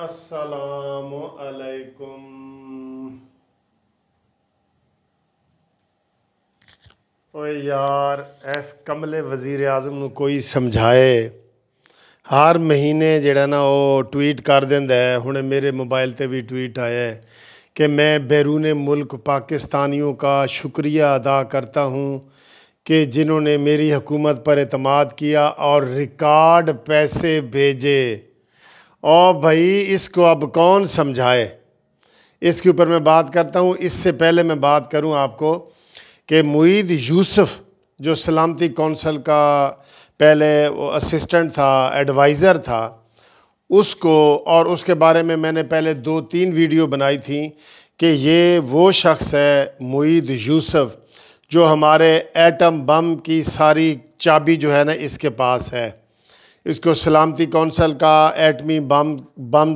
असलकुम यार इस कमले वज़ी अजम ਨੂੰ कोई समझाए हर महीने जड़ा ਨਾ ट्वीट कर देता है हूँ मेरे मोबाइल पर भी ट्वीट आया है कि मैं बैरून मुल्क पाकिस्तानियों का शुक्रिया अदा करता हूँ कि जिन्होंने मेरी हुकूमत पर अतमाद किया और रिकॉर्ड पैसे भेजे ओ भाई इसको अब कौन समझाए इसके ऊपर मैं बात करता हूँ इससे पहले मैं बात करूँ आपको कि मुईद यूसुफ जो सलामती कौंसल का पहले असिस्टेंट था एडवाइज़र था उसको और उसके बारे में मैंने पहले दो तीन वीडियो बनाई थी कि ये वो शख्स है मुईद यूसुफ जो हमारे एटम बम की सारी चाबी जो है ना इसके पास है इसको सलामती कौंसल का एटमी बम बम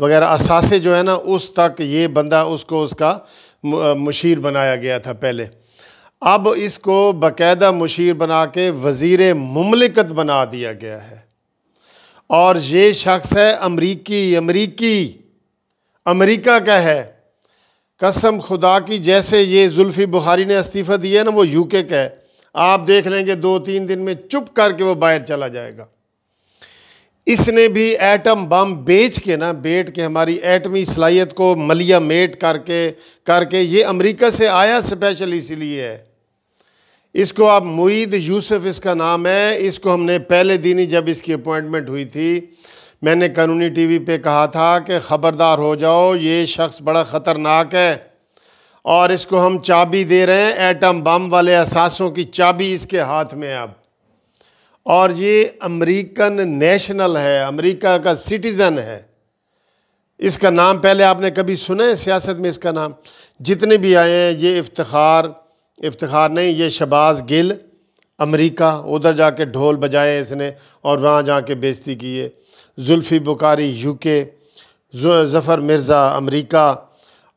वगैरह असासे जो है ना उस तक ये बंदा उसको उसका मुशीर बनाया गया था पहले अब इसको बाकायदा मुशीर बना के वजीर ममलिकत बना दिया गया है और ये शख्स है अमरीकी अमरीकी अमरीका का है कसम खुदा की जैसे ये जुल्फ़ी बुखारी ने इस्तीफ़ा दिया है ना वो यूके का है आप देख लेंगे दो तीन दिन में चुप करके वो बाहर चला जाएगा इसने भी एटम बम बेच के ना बेट के हमारी एटमी सलाहियत को मलिया मेट करके करके ये अमेरिका से आया स्पेशल इसीलिए है इसको आप मुईद यूसुफ इसका नाम है इसको हमने पहले दिन ही जब इसकी अपॉइंटमेंट हुई थी मैंने कानूनी टीवी पे कहा था कि ख़बरदार हो जाओ ये शख्स बड़ा ख़तरनाक है और इसको हम चाबी दे रहे हैं एटम बम वाले असासों की चाबी इसके हाथ में अब और ये अमेरिकन नेशनल है अमेरिका का सिटीज़न है इसका नाम पहले आपने कभी सुना है सियासत में इसका नाम जितने भी आए हैं ये इफ्तार इफ्तार नहीं ये शबाज गिल अमेरिका उधर जाके ढोल बजाए इसने और वहाँ जाके बेजती की है जुल्फ़ी बुकारी यूके जफ़र मिर्ज़ा अमेरिका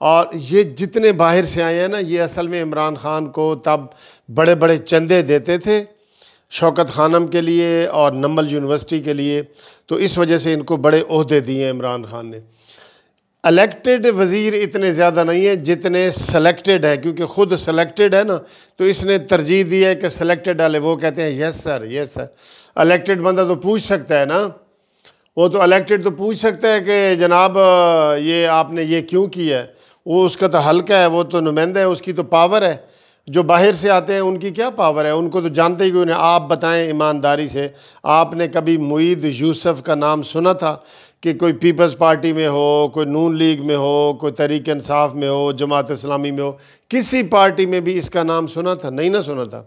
और ये जितने बाहर से आए हैं ना ये असल में इमरान ख़ान को तब बड़े बड़े चंदे देते थे शौकत खानम के लिए और नमल यूनिवर्सिटी के लिए तो इस वजह से इनको बड़े अहदे दिए हैं इमरान खान ने अलेक्टेड वज़ीर इतने ज़्यादा नहीं हैं जितने सेलेक्टेड हैं क्योंकि ख़ुद सेलेक्टेड है ना तो इसने तरजीह दी है कि सेलेक्टेड वाले वो कहते हैं yes sir yes sir elected बंदा तो पूछ सकता है ना वो तो अलेक्टेड तो पूछ सकता है कि जनाब ये आपने ये क्यों किया है वो उसका तो हल्का है वो तो नुमाइंदा है उसकी तो पावर है जो बाहर से आते हैं उनकी क्या पावर है उनको तो जानते ही क्यों आप बताएं ईमानदारी से आपने कभी मुईद यूसफ का नाम सुना था कि कोई पीपल्स पार्टी में हो कोई नून लीग में हो कोई तरीक इंसाफ में हो जमात इस्लामी में हो किसी पार्टी में भी इसका नाम सुना था नहीं ना सुना था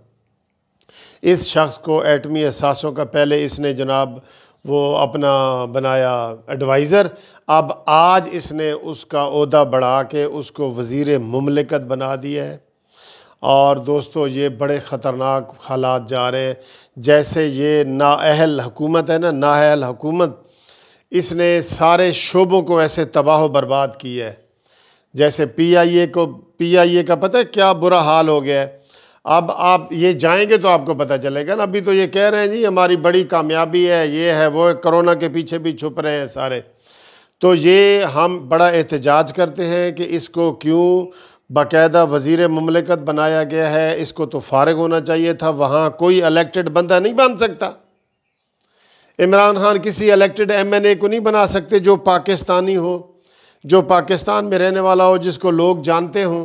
इस शख्स को एटमी एहसासों का पहले इसने जनाब वो अपना बनाया एडवाइज़र अब आज इसने उसका अहदा बढ़ा के उसको वज़ी ममलिकत बना दिया है और दोस्तों ये बड़े ख़तरनाक हालात जा रहे हैं जैसे ये नाअहल हकूमत है ना नाअहल हकूमत इसने सारे शोबों को ऐसे तबाह बर्बाद किया है जैसे पीआईए को पीआईए का पता है क्या बुरा हाल हो गया है अब आप ये जाएंगे तो आपको पता चलेगा ना अभी तो ये कह रहे हैं जी हमारी बड़ी कामयाबी है ये है वो है कोरोना के पीछे भी छुप रहे हैं सारे तो ये हम बड़ा एहतजाज करते हैं कि इसको क्यों बाकायदा वजीर ममलिकत बनाया गया है इसको तो फारग होना चाहिए था वहाँ कोई अलेक्टेड बंदा नहीं बन सकता इमरान खान किसी अलेक्टेड एम एन ए को नहीं बना सकते जो पाकिस्तानी हो जो पाकिस्तान में रहने वाला हो जिसको लोग जानते हों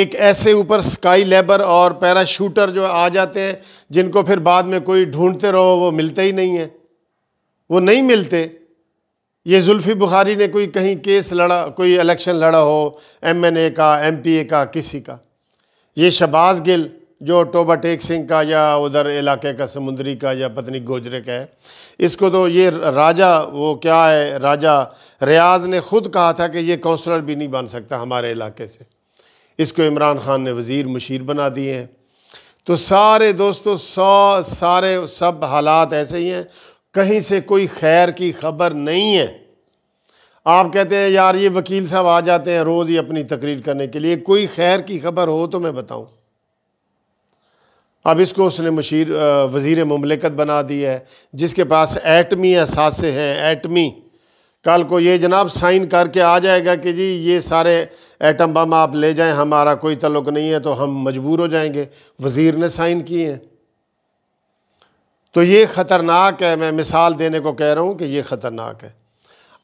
एक ऐसे ऊपर स्काई लेबर और पैराशूटर जो आ जाते हैं जिनको फिर बाद में कोई ढूंढते रहो वो मिलते ही नहीं हैं वो नहीं मिलते ये जुल्फ़ी बुखारी ने कोई कहीं केस लड़ा कोई इलेक्शन लड़ा हो एमएनए का एमपीए का किसी का ये शबाज गिल जो टोबा टेक सिंह का या उधर इलाके का समुंदरी का या पत्नी गोजरे का है इसको तो ये राजा वो क्या है राजा रियाज ने ख़ुद कहा था कि ये कौंसलर भी नहीं बन सकता हमारे इलाके से इसको इमरान ख़ान ने वज़ीर मुशीर बना दिए हैं तो सारे दोस्तों सौ सारे सब हालात ऐसे ही हैं कहीं से कोई खैर की खबर नहीं है आप कहते हैं यार ये वकील साहब आ जाते हैं रोज़ ही अपनी तकरीर करने के लिए कोई खैर की खबर हो तो मैं बताऊं अब इसको उसने मशीर वज़ी ममलिकत बना दी है जिसके पास एटमी असासे हैं एटमी कल को ये जनाब साइन करके आ जाएगा कि जी ये सारे एटम बम आप ले जाएं हमारा कोई तल्लुक नहीं है तो हम मजबूर हो जाएंगे वज़ीर ने साइन किए हैं तो ये ख़तरनाक है मैं मिसाल देने को कह रहा हूँ कि ये ख़तरनाक है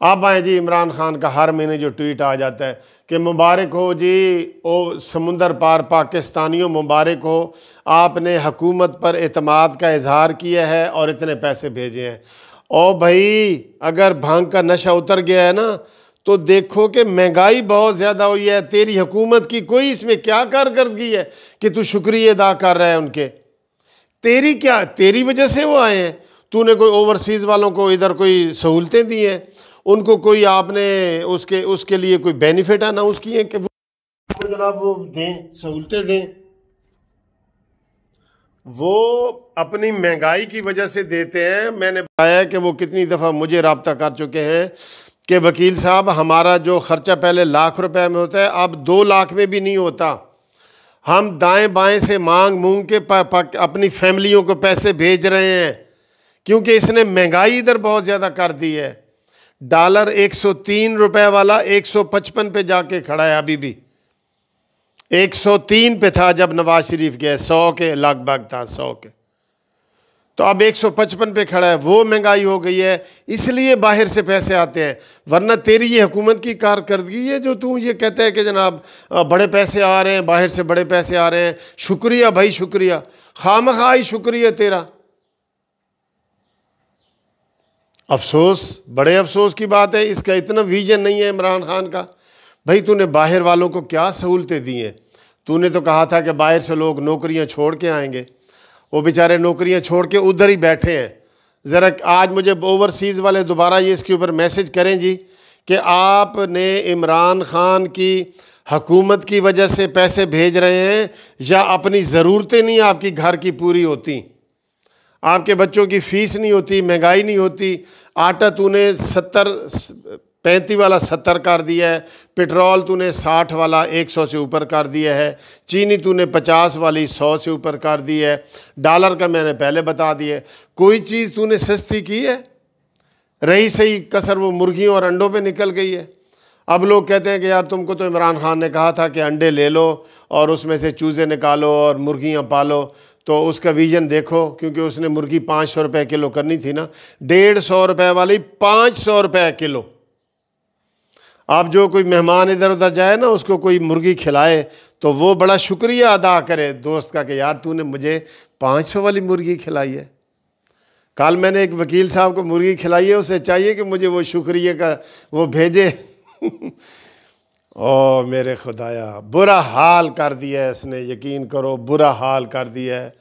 आप आए जी इमरान खान का हर महीने जो ट्वीट आ जाता है कि मुबारक हो जी ओ समुंदर पार पाकिस्तानियों मुबारक हो आपने हकूमत पर अतमाद का इजहार किया है और इतने पैसे भेजे हैं ओ भाई अगर भांग का नशा उतर गया है ना तो देखो कि महंगाई बहुत ज़्यादा हुई है तेरी हुकूमत की कोई इसमें क्या कारकर्दगी है कि तू शुक्रिया अदा कर रहा है उनके तेरी क्या तेरी वजह से वो आए हैं तूने कोई ओवरसीज़ वालों को इधर कोई सहूलतें दी हैं उनको कोई आपने उसके उसके लिए कोई बेनिफिट अनाउंस किए हैं कि वो जनाब वो दें सहूलतें दें वो अपनी महंगाई की वजह से देते हैं मैंने बताया कि वो कितनी दफ़ा मुझे रबता कर चुके हैं कि वकील साहब हमारा जो ख़र्चा पहले लाख रुपए में होता है अब दो लाख में भी नहीं होता हम दाएं बाएं से मांग मूंग के पा, पा, अपनी फैमिलियों को पैसे भेज रहे हैं क्योंकि इसने महंगाई इधर बहुत ज़्यादा कर दी है डॉलर 103 रुपए वाला 155 पे जाके खड़ा है अभी भी 103 पे था जब नवाज शरीफ गए 100 के लगभग था 100 के तो अब 155 पे खड़ा है वो महंगाई हो गई है इसलिए बाहर से पैसे आते हैं वरना तेरी ये हुकूमत की कारकर्दगी है जो तू ये कहता है कि जनाब बड़े पैसे आ रहे हैं बाहर से बड़े पैसे आ रहे हैं शुक्रिया भाई शुक्रिया खाम खाई शुक्रिया तेरा अफसोस बड़े अफसोस की बात है इसका इतना विजन नहीं है इमरान खान का भाई तूने बाहर वालों को क्या सहूलतें दी हैं तूने तो कहा था कि बाहर से लोग नौकरियाँ छोड़ के आएंगे वो बेचारे नौकरियाँ छोड़ के उधर ही बैठे हैं ज़रा आज मुझे ओवरसीज़ वाले दोबारा ये इसके ऊपर मैसेज करें जी कि आपने इमरान ख़ान की हकूमत की वजह से पैसे भेज रहे हैं या अपनी ज़रूरतें नहीं आपकी घर की पूरी होती आपके बच्चों की फ़ीस नहीं होती महंगाई नहीं होती आटा तूने सत्तर पैंती वाला सत्तर कर दिया है पेट्रोल तूने साठ वाला एक सौ से ऊपर कर दिया है चीनी तूने पचास वाली सौ से ऊपर कर दी है डॉलर का मैंने पहले बता दिया कोई चीज़ तूने सस्ती की है रही सही कसर वो मुर्गियों और अंडों पे निकल गई है अब लोग कहते हैं कि यार तुमको तो इमरान खान ने कहा था कि अंडे ले लो और उसमें से चूज़े निकालो और मुर्गियाँ पालो तो उसका विजन देखो क्योंकि उसने मुर्गी पाँच सौ रुपये किलो करनी थी ना डेढ़ सौ रुपये वाली पाँच सौ रुपये किलो आप जो कोई मेहमान इधर उधर जाए ना उसको कोई मुर्गी खिलाए तो वो बड़ा शुक्रिया अदा करे दोस्त का कि यार तूने मुझे पाँच सौ वाली मुर्गी खिलाई है कल मैंने एक वकील साहब को मुर्गी खिलाई है उसे चाहिए कि मुझे वो शुक्रिया का वो भेजे ओ मेरे खुदाया बुरा हाल कर दिया है इसने यकीन करो बुरा हाल कर दिया है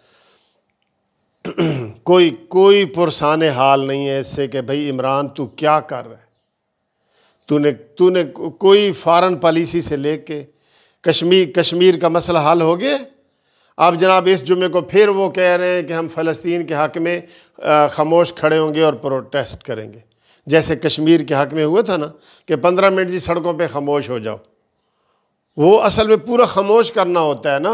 कोई कोई पुरसान हाल नहीं है इससे कि भाई इमरान तू क्या कर रहा है तूने तूने कोई फॉरेन पॉलिसी से ले के कश्मीर कश्मीर का मसला हल हो गया आप जनाब इस जुमे को फिर वो कह रहे हैं कि हम फ़लस्तीन के हक़ में खामोश खड़े होंगे और प्रोटेस्ट करेंगे जैसे कश्मीर के हक़ में हुआ था ना कि पंद्रह मिनट जी सड़कों पे खामोश हो जाओ वो असल में पूरा खामोश करना होता है ना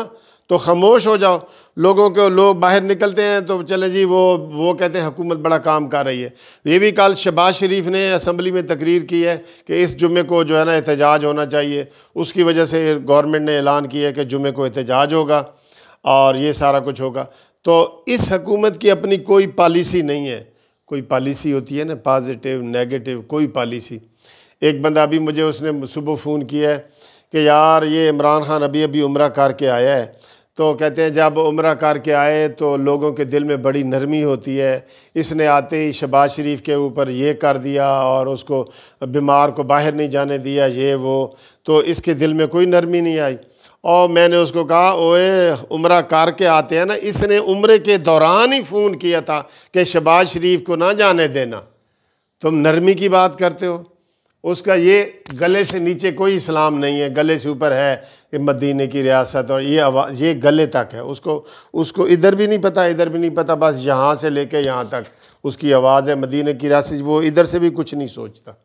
तो खामोश हो जाओ लोगों को लोग बाहर निकलते हैं तो चले जी वो वो कहते हैं हुकूमत बड़ा काम कर रही है ये भी कल शबाज़ शरीफ ने असम्बली में तकरीर की है कि इस जुमे को जो है ना एहतजाज होना चाहिए उसकी वजह से गवर्नमेंट ने ऐलान किया है कि जुमे को एहतजाज होगा और ये सारा कुछ होगा तो इस हकूमत की अपनी कोई पॉलिसी नहीं है कोई पॉलिसी होती है ना पॉजिटिव नेगेटिव कोई पॉलिसी एक बंदा अभी मुझे उसने सुबह फ़ोन किया है कि यार ये इमरान खान अभी अभी उम्र करके आया है तो कहते हैं जब उम्र करके आए तो लोगों के दिल में बड़ी नरमी होती है इसने आते ही शबाज शरीफ के ऊपर ये कर दिया और उसको बीमार को बाहर नहीं जाने दिया ये वो तो इसके दिल में कोई नरमी नहीं आई और मैंने उसको कहा ओए उम्र कार के आते हैं ना इसने उम्र के दौरान ही फ़ोन किया था कि शबाज शरीफ को ना जाने देना तुम नरमी की बात करते हो उसका ये गले से नीचे कोई इस्लाम नहीं है गले से ऊपर है ये मदीने की रियासत और ये आवाज़ ये गले तक है उसको उसको इधर भी नहीं पता इधर भी नहीं पता बस यहाँ से ले कर यहाँ तक उसकी आवाज़ है मदीने की रियासत वो इधर से भी कुछ नहीं सोचता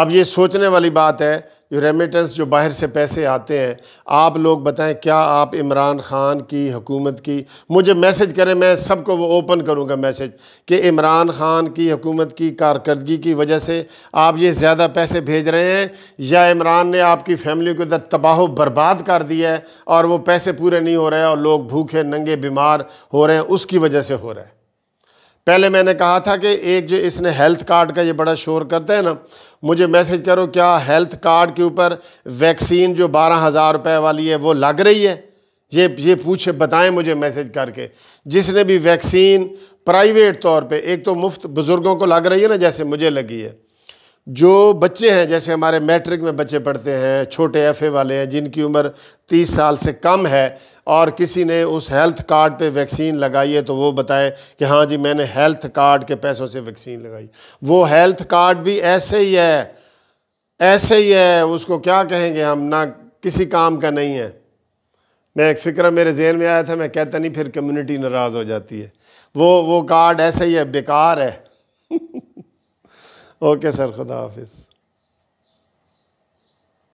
अब ये सोचने वाली बात है जो रेमिटेंस जो बाहर से पैसे आते हैं आप लोग बताएं क्या आप इमरान ख़ान की हुकूमत की मुझे मैसेज करें मैं सबको वो ओपन करूंगा मैसेज कि इमरान ख़ान की हुकूमत की कारकर्दगी की वजह से आप ये ज़्यादा पैसे भेज रहे हैं या इमरान ने आपकी फैमिली को इधर तबाह बर्बाद कर दिया है और वो पैसे पूरे नहीं हो रहे और लोग भूखे नंगे बीमार हो रहे हैं उसकी वजह से हो रहा है पहले मैंने कहा था कि एक जो इसने हेल्थ कार्ड का ये बड़ा शोर करता है ना मुझे मैसेज करो क्या हेल्थ कार्ड के ऊपर वैक्सीन जो बारह हज़ार रुपये वाली है वो लग रही है ये ये पूछे बताएं मुझे मैसेज करके जिसने भी वैक्सीन प्राइवेट तौर पे एक तो मुफ्त बुज़ुर्गों को लग रही है ना जैसे मुझे लगी है जो बच्चे हैं जैसे हमारे मैट्रिक में बच्चे पढ़ते हैं छोटे एफ़ वाले हैं जिनकी उम्र तीस साल से कम है और किसी ने उस हेल्थ कार्ड पे वैक्सीन लगाई है तो वो बताए कि हाँ जी मैंने हेल्थ कार्ड के पैसों से वैक्सीन लगाई वो हेल्थ कार्ड भी ऐसे ही है ऐसे ही है उसको क्या कहेंगे हम ना किसी काम का नहीं है मैं एक फ़िक्र मेरे जहन में आया था मैं कहता नहीं फिर कम्युनिटी नाराज़ हो जाती है वो वो कार्ड ऐसे ही है बेकार है ओके सर खुदा हाफिज़